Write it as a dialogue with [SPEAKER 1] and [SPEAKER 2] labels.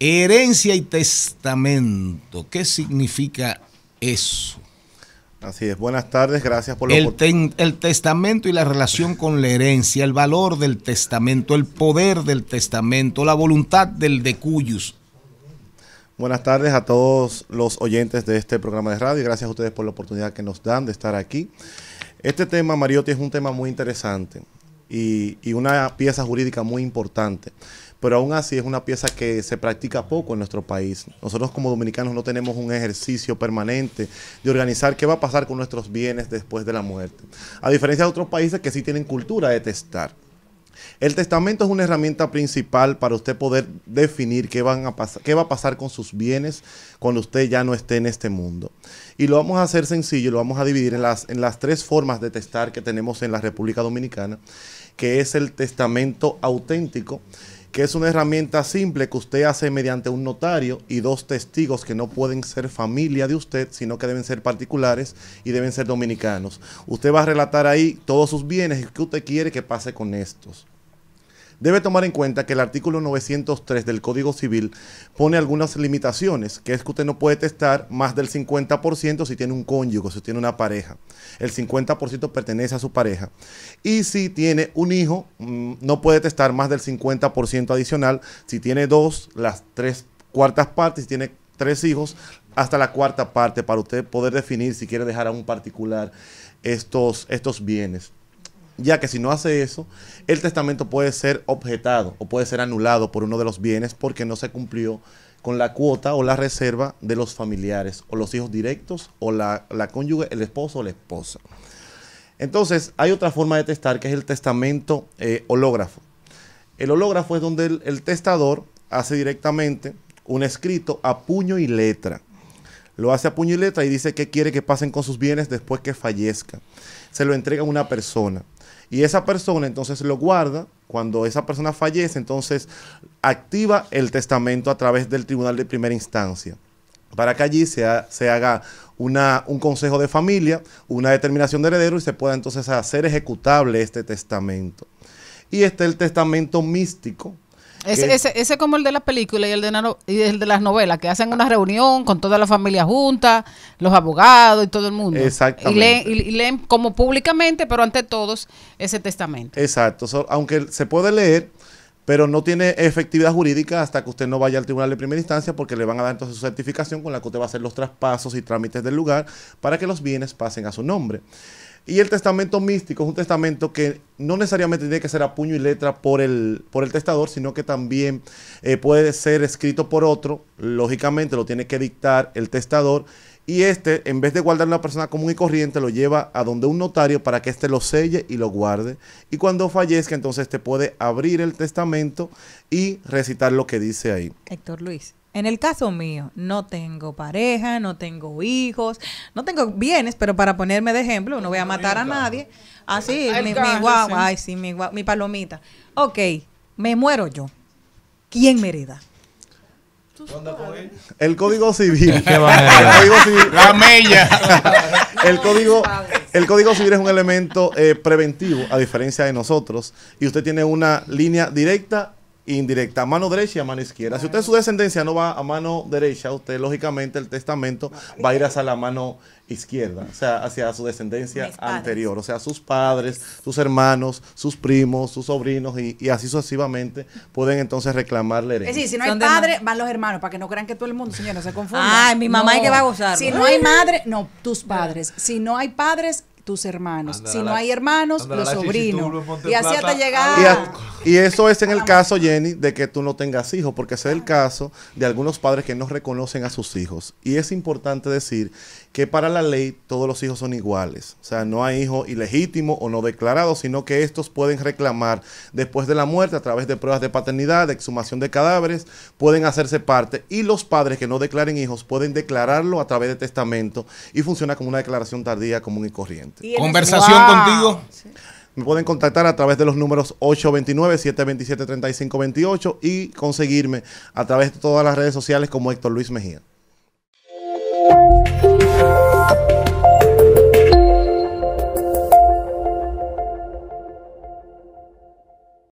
[SPEAKER 1] Herencia y testamento. ¿Qué significa eso? Así es. Buenas tardes. Gracias por la el, el testamento y la relación con la herencia, el valor del testamento, el poder del testamento, la voluntad del de Buenas tardes a todos los oyentes de este programa de radio. y Gracias a ustedes por la oportunidad que nos dan de estar aquí. Este tema, Mariotti, es un tema muy interesante y una pieza jurídica muy importante pero aún así es una pieza que se practica poco en nuestro país. Nosotros como dominicanos no tenemos un ejercicio permanente de organizar qué va a pasar con nuestros bienes después de la muerte, a diferencia de otros países que sí tienen cultura de testar. El testamento es una herramienta principal para usted poder definir qué, a qué va a pasar con sus bienes cuando usted ya no esté en este mundo. Y lo vamos a hacer sencillo, lo vamos a dividir en las, en las tres formas de testar que tenemos en la República Dominicana, que es el testamento auténtico, que es una herramienta simple que usted hace mediante un notario y dos testigos que no pueden ser familia de usted, sino que deben ser particulares y deben ser dominicanos. Usted va a relatar ahí todos sus bienes y qué usted quiere que pase con estos debe tomar en cuenta que el artículo 903 del Código Civil pone algunas limitaciones, que es que usted no puede testar más del 50% si tiene un cónyuge, si tiene una pareja. El 50% pertenece a su pareja. Y si tiene un hijo, mm, no puede testar más del 50% adicional. Si tiene dos, las tres cuartas partes, si tiene tres hijos, hasta la cuarta parte para usted poder definir si quiere dejar a un particular estos, estos bienes ya que si no hace eso, el testamento puede ser objetado o puede ser anulado por uno de los bienes porque no se cumplió con la cuota o la reserva de los familiares o los hijos directos o la, cónyuge, el esposo o la esposa. Entonces, hay otra forma de testar que es el testamento eh, hológrafo. El hológrafo es donde el testador hace directamente un escrito a puño y letra lo hace a puño y dice que quiere que pasen con sus bienes después que fallezca. Se lo entrega a una persona. Y esa persona entonces lo guarda. Cuando esa persona fallece, entonces activa el testamento a través del tribunal de primera instancia. Para que allí se, haga una, un consejo de familia, una determinación de heredero y se pueda entonces hacer ejecutable este testamento. Y es el testamento místico, ese, ese, como el de las películas y el de, las novelas, que hacen una reunión con toda la familia junta, los abogados y todo el mundo. Y leen, y leen como públicamente, pero ante todos, ese testamento. Exacto. aunque se puede leer, pero no tiene efectividad jurídica hasta que usted no vaya al tribunal de primera instancia porque le van a dar entonces su certificación con la que usted va a hacer los traspasos y trámites del lugar para que los bienes pasen a su nombre. Y el testamento místico es un testamento que no necesariamente tiene que ser a puño y letra por el, por el testador, sino que también eh, puede ser escrito por otro. Lógicamente lo tiene que dictar el testador. Y este, en vez de guardar una persona común y corriente, lo lleva a donde un notario para que éste lo selle y lo guarde. Y cuando fallezca, entonces te puede abrir el testamento y recitar lo que dice ahí. Héctor Luis. En el caso mío, no tengo pareja, no tengo hijos, no tengo bienes, pero para ponerme de ejemplo, no voy a matar a nadie. Así, ah, mi, mi guagua, mi, palomita. Ok, me muero yo. ¿Quién me hereda? El Código Civil. el código civil la mella. el, código, Civil es un elemento eh, preventivo, a diferencia de nosotros, y usted tiene una línea directa indirecta, a mano derecha y a mano izquierda. Si usted su descendencia no va a mano derecha, usted lógicamente el testamento va a ir hacia la mano izquierda, o sea, hacia su descendencia anterior, o sea, sus padres, sus hermanos, sus primos, sus sobrinos y, así sucesivamente pueden entonces reclamar la herencia. Es decir, si no hay padre, van los hermanos, para que no crean que todo el mundo, señor, se confunda. Ah, mi mamá es que va a gozar. Si no hay madre, no, tus padres. Si no hay padres, tus hermanos. si no hay hermanos, los sobrinos. y así hasta ah, llegar... Y eso es en el caso, Jenny, de que tú no tengas hijos, porque ese es el caso de algunos padres que no reconocen a sus hijos. Y es importante decir que para la ley todos los hijos son iguales. O sea, no hay hijo ilegítimo o no declarado, sino que estos pueden reclamar después de la muerte a través de pruebas de paternidad, de exhumación de cadáveres, pueden hacerse parte. Y los padres que no declaren hijos pueden declararlo a través de testamento y funciona como una declaración tardía común y corriente. Conversación contigo. Me pueden contactar a través de los números 829-727-3528 y conseguirme a través de todas las redes sociales como Héctor Luis Mejía.